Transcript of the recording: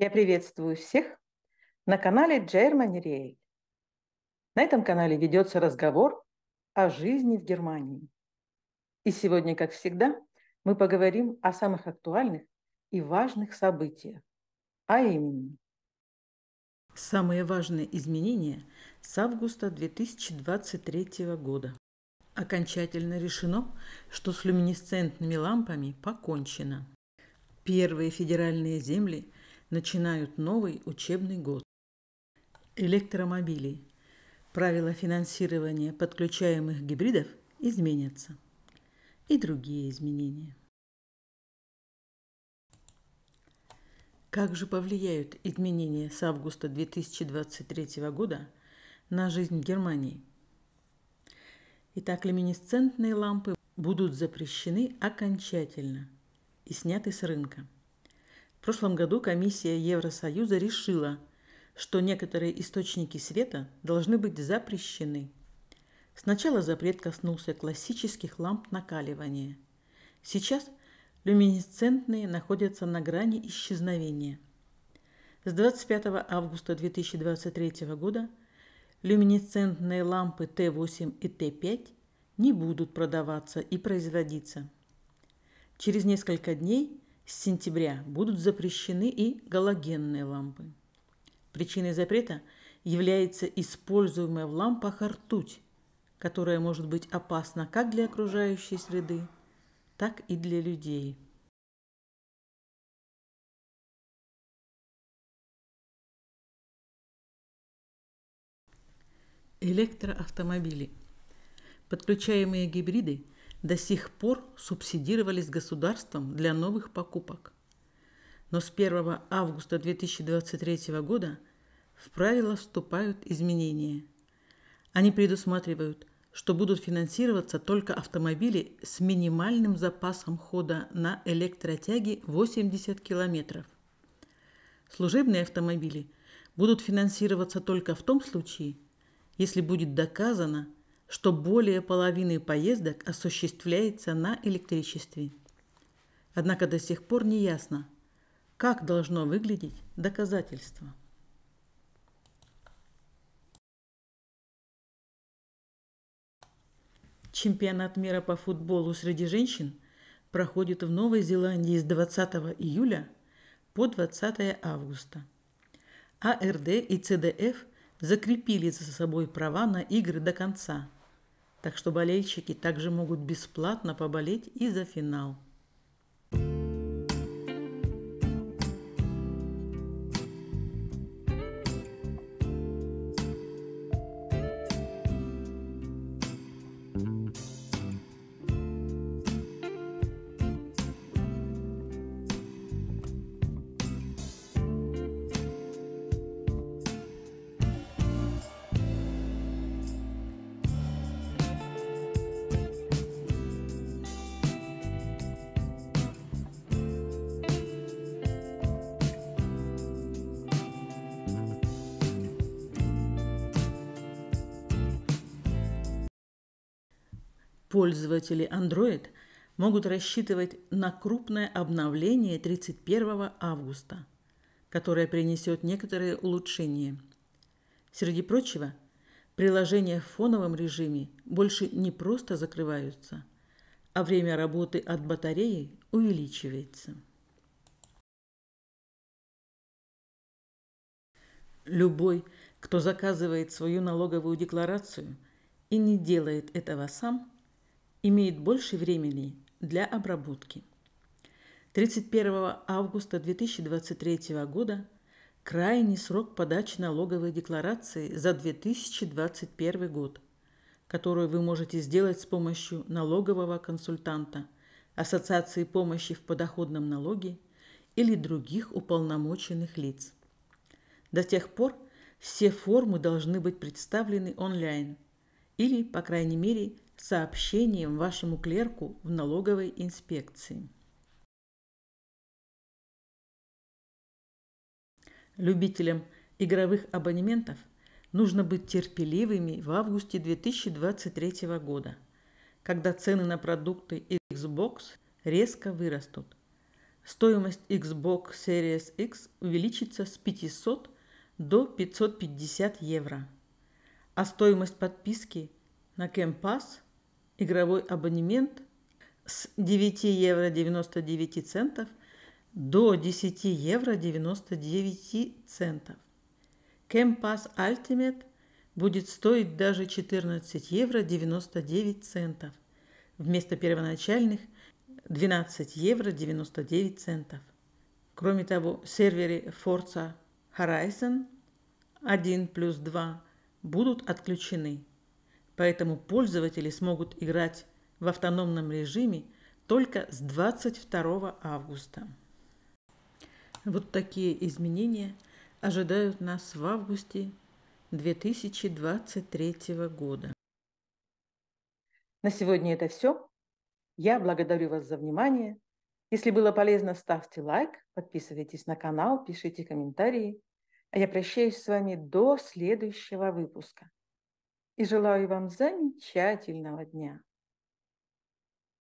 Я приветствую всех на канале Germany Real. На этом канале ведется разговор о жизни в Германии. И сегодня, как всегда, мы поговорим о самых актуальных и важных событиях, а именно Самые важные изменения с августа 2023 года. Окончательно решено, что с люминесцентными лампами покончено. Первые федеральные земли – начинают новый учебный год. Электромобили. Правила финансирования подключаемых гибридов изменятся. И другие изменения. Как же повлияют изменения с августа 2023 года на жизнь Германии? Итак, люминесцентные лампы будут запрещены окончательно и сняты с рынка – прошлом году комиссия Евросоюза решила, что некоторые источники света должны быть запрещены. Сначала запрет коснулся классических ламп накаливания. Сейчас люминесцентные находятся на грани исчезновения. С 25 августа 2023 года люминесцентные лампы Т8 и Т5 не будут продаваться и производиться. Через несколько дней с сентября будут запрещены и галогенные лампы. Причиной запрета является используемая в лампах ртуть, которая может быть опасна как для окружающей среды, так и для людей. Электроавтомобили. Подключаемые гибриды – до сих пор субсидировались государством для новых покупок. Но с 1 августа 2023 года в правила вступают изменения. Они предусматривают, что будут финансироваться только автомобили с минимальным запасом хода на электротяге 80 км. Служебные автомобили будут финансироваться только в том случае, если будет доказано, что более половины поездок осуществляется на электричестве. Однако до сих пор не ясно, как должно выглядеть доказательство. Чемпионат мира по футболу среди женщин проходит в Новой Зеландии с 20 июля по 20 августа. АРД и ЦДФ закрепили за собой права на игры до конца – так что болельщики также могут бесплатно поболеть и за финал. Пользователи Android могут рассчитывать на крупное обновление 31 августа, которое принесет некоторые улучшения. Среди прочего, приложения в фоновом режиме больше не просто закрываются, а время работы от батареи увеличивается. Любой, кто заказывает свою налоговую декларацию и не делает этого сам – имеет больше времени для обработки. 31 августа 2023 года крайний срок подачи налоговой декларации за 2021 год, которую вы можете сделать с помощью налогового консультанта, Ассоциации помощи в подоходном налоге или других уполномоченных лиц. До тех пор все формы должны быть представлены онлайн или, по крайней мере, сообщением вашему клерку в налоговой инспекции. Любителям игровых абонементов нужно быть терпеливыми в августе 2023 года, когда цены на продукты Xbox резко вырастут. Стоимость Xbox Series X увеличится с 500 до 550 евро, а стоимость подписки на Game Pass – игровой абонемент с 9 евро 99 центов до 10 евро 99 центов. Camp Pass Ultimate будет стоить даже 14 евро 99 центов вместо первоначальных 12 евро 99 центов. Кроме того, серверы Forza Horizon 1 плюс 2 будут отключены – поэтому пользователи смогут играть в автономном режиме только с 22 августа. Вот такие изменения ожидают нас в августе 2023 года. На сегодня это все. Я благодарю вас за внимание. Если было полезно, ставьте лайк, подписывайтесь на канал, пишите комментарии. А я прощаюсь с вами до следующего выпуска и желаю вам замечательного дня.